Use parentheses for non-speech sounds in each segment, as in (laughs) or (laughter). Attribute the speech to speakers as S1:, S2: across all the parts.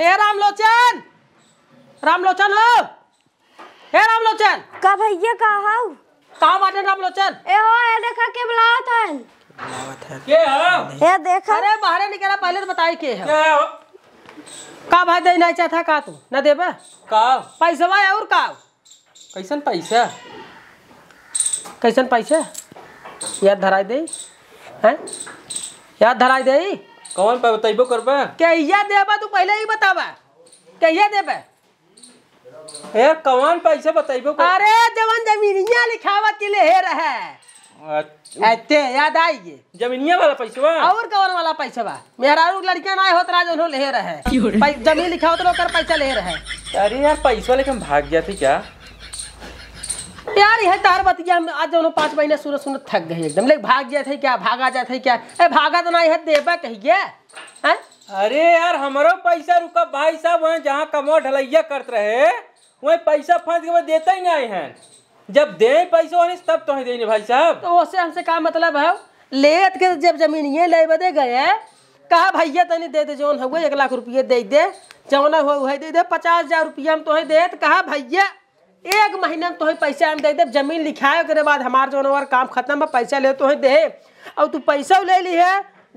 S1: ए रामलोचन रामलोचन हो ए रामलोचन का भैया का हाउ का बाटे रामलोचन ए हो ए देखा के बुलावत है
S2: बुलावत है के
S1: हो ए देखा अरे बाहर निकल पहले तो बताई के है के हो का भाई दे नहीं चाहता का तू ना देबे का पैसा और का
S2: कैसन पैसा
S1: कैसन पैसा याद धराई
S2: दे हैं याद धराई दे कौन पे बताइबो करबे
S1: कहिया देबा तू पहले ही बतावा कहिया देबे
S2: ए कौन पैसे बताइबो अरे
S1: जवन जमीनिया लिखावत के लिए रहे अच्छे याद आई गे जमीनिया वाला पैसा और कौन वाला पैसा बा मेरा मेहरा लड़कियां ना होत राज उन्होंने ले रहे जमीन लिखावत लोग कर पैसा ले रहे
S2: अरे यार पैसा लेकिन भाग गया थी क्या
S1: यार यह तार बतिया हम आज दोनों पाँच महीने सुनो सुनो थक गए एकदम लेकिन भाग जाए थे क्या भागा जाए थे क्या ए भागा
S2: तो ना यह देवा कहिए अरे यार हमारो पैसा रुका भाई साहब वहाँ जहाँ कमो ढलैया करते रहे वही पैसा फंस के देते ही नहीं है जब दे पैसा वहीं तब तो देने भाई साहब तो उससे हमसे क्या मतलब है
S1: लेत के जब जमीन ये ले बदे गए कहा भैया तनी दे दे जौन हुए एक लाख रुपये दे दे जौना हुआ दे दे पचास हजार रुपया हम तो दे कहा भैया एक महीना में तोहें पैसा हम दे दे जमीन लिखाए के बाद हमार जो हमार काम खत्म है पैसा ले तो तोहें दे और तू पैसा ले ली है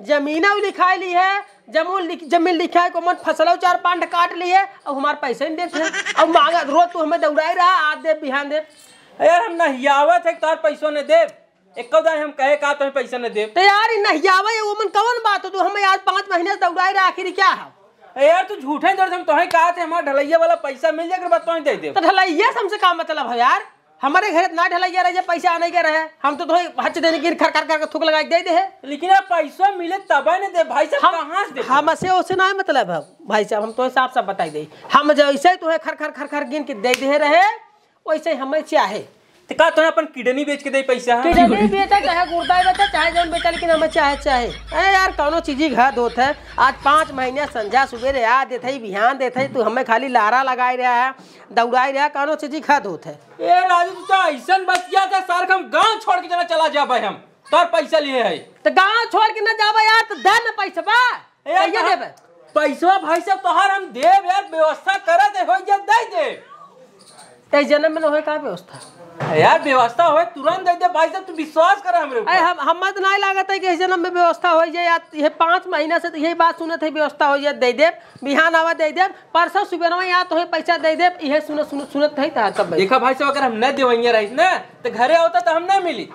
S1: जमीन लिखा ली है जमून लिख जमीन लिखा है
S2: कोमन फसल चार पांड
S1: काट ली है और हमार पैसा नहीं देते हैं और मांगा रोज तू हमें दौड़ाई रहा आज दे बिहान दे
S2: यार हम नहियावत
S1: है तुम्हारे पैसों ने दे एक हम कहे का तुम्हें पैसा न दे तो यार नहियावा है वो मन कौन बात हो तू हमें आज पाँच महीने से दौड़ाई रहा आखिर क्या है यार तू झूठे जोर हम तोहे कहा थे हमारा ढलैया वाला पैसा मिल जाए तो दे दे तो ढलैया से हमसे का मतलब है यार हमारे घर इतना ढलैया रहे पैसा आने के रहे हम तो हच देने की खर खर करके थूक लगा दे दे है लेकिन यार पैसा मिले तब न दे भाई साहब कहाँ से हम ऐसे उससे ना मतलब है भाई साहब हम तो साफ साफ बताई दे हम जैसे तुम्हें खर खर खर खर गिन के दे दे रहे वैसे हमें चाहे
S2: तो का तोने अपन किडनी बेच के दे पैसा है
S1: किडनी बेचा चाहे गुर्दा बेचा चाहे जन बेचा लेकिन हम चाहे चाहे अरे यार कोनो चीज ही घात दोत है आज पाँच महीने संझा सुबेरे आ देत है बिहान देत है तू हमें खाली लारा लगाई रहा है दौड़ाई रहा कोनो चीज ही घात दोत
S2: है ए राजू तू तो ऐसा बस गया था सर हम गांव छोड़ के जना चला जाबे हम तोर पैसा लिए है
S1: तो गांव छोड़ के ना जाबे यार तो दे ना पैसा बा ये
S2: देबे पैसा भाई साहब तोहार हम देब यार व्यवस्था कर दे हो जा दे दे
S1: ते जन्म में हो का व्यवस्था
S2: यार व्यवस्था होए तुरंत दे दे भाई साहब तू विश्वास कर हमरे ऊपर हम हमत
S1: नहीं लागत है कि जन्म में व्यवस्था हो जाए या ये पाँच महीना से तो यही बात सुनत है व्यवस्था हो जाए दे दे बिहान आवा दे दे परसों सुबह या तो पैसा दे दे यह सुन सुनत है तब देखा
S2: भाई साहब अगर हम नहीं देवैया रही ना तो घरे होता तो हम नहीं मिली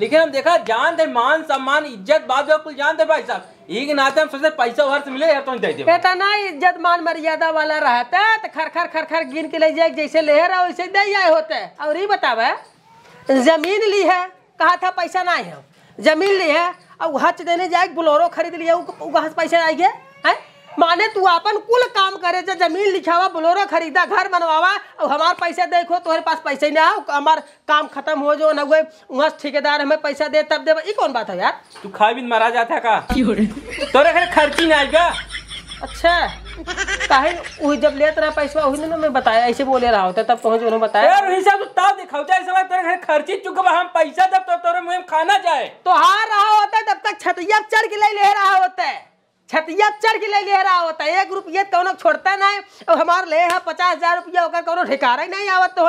S2: लेकिन हम देखा जान दे मान सम्मान इज्जत बात कुल जान दे भाई साहब एक नाते हम सोचते पैसा वर्ष मिले या तो दे कहता ना
S1: इज्जत मान मर्यादा वाला रहता तो खर खर खर खर गिन के ले जाए जैसे ले रहा वैसे दे जाए होते और ये बतावे जमीन ली है कहा था पैसा ना है जमीन ली है और वहाँ देने जाए बोलोरो खरीद लिया वहाँ से पैसा आएगा माने तू अपन कुल काम करे जा जमीन लिखावा बोलोरा खरीदा घर बनवावा और हमार पैसा देखो तुम्हारे पास पैसे ही ना हमार काम खत्म हो जो ना हुए वहाँ ठेकेदार हमें पैसा दे तब दे ये कौन बात है यार
S2: तू खाए बिन मरा जाता का (laughs) तोरे घर खर्ची ना आएगा
S1: अच्छा काहे वही जब लेत रहा पैसा वही ने मैं बताया ऐसे बोले रहा होता तब पहुंच तो उन्होंने बताया यार वही
S2: सब ताव दिखाओ चाहे सब तेरे घर खर्ची चुका हम पैसा जब तो तोरे मुंह खाना जाए तो हार
S1: रहा होता तब तक छतिया चढ़ के ले रहा होता है छतिया चढ़ के ले ले रहा होता है एक रुपये तो कौन छोड़ता ना है अब हमारे ले है पचास हजार रुपया होकर कौन ठिकारा ही नहीं आवत हो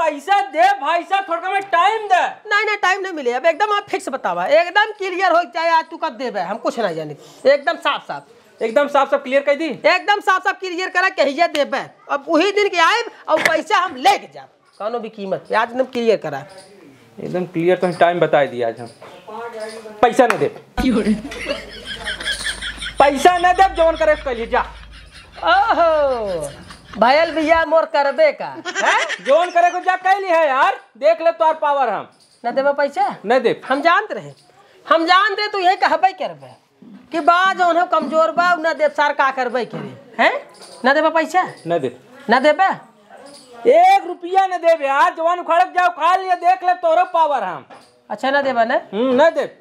S1: पैसा दे भाई साहब थोड़ा मैं टाइम दे नहीं नहीं टाइम नहीं मिले अब एकदम आप फिक्स बतावा एकदम क्लियर हो चाहे आज तू कब दे हम कुछ नहीं जाने एकदम साफ साफ एकदम साफ साफ क्लियर कह दी एकदम साफ साफ क्लियर करा कहिया दे अब वही दिन के आए और पैसा हम ले के जाए कौनों भी कीमत आज एकदम क्लियर करा
S2: एकदम क्लियर तो टाइम बता दिया आज हम पैसा नहीं
S1: दे पैसा न दे जोन करे कहिली जा ओहो भयल भैया मोर करबे का हैं जवन करे को जा कहली है यार देख ले तोर पावर हम न देबे पैसा न दे हम जानते रहे हम जान दे तू यही कहबे करबे कि बा जोन हम कमजोर बा न दे सर का करबे करे हैं न देबे पैसा न दे न देबे एक रुपया न देबे यार जवान खड़क जाओ खा लिया देख ले तोरो पावर हम अच्छा न देबे न हम्म, न देब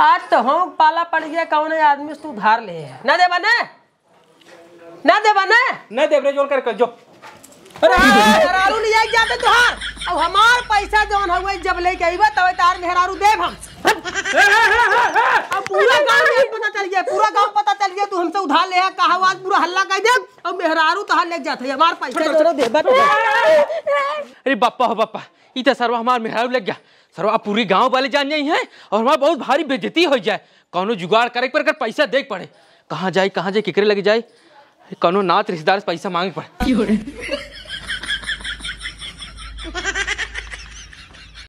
S1: आज तो हम पाला पड़ गया कौन है आदमी तू उधार ले है ना दे बने ना दे बने नहीं देवरे जोन कर कर जो अरे हरारू ले जाए जाते तो हार अब हमार पैसा जोन हुए जब ले के आईबा तब तार तो में हरारू देब हम
S2: अब पूरा गांव में
S1: पता चल गया पूरा गांव पता चल गया तू हमसे उधार ले है कहा बात पूरा हल्ला कर दे अब मेहरारू तो तहार ले जाते हमार पैसा जोन देबा
S2: अरे बप्पा हो बप्पा इत सरवा हमार मेहरा लग गया सर्वा पूरी गांव वाले जान जाई हैं और हमारा बहुत भारी बेजती हो जाए कौनो जुगाड़ करे पर कर पैसा देख पड़े कहाँ जाए कहाँ जाए किकरे लग जाए कौनो नात रिश्तेदार से पैसा मांगे पड़े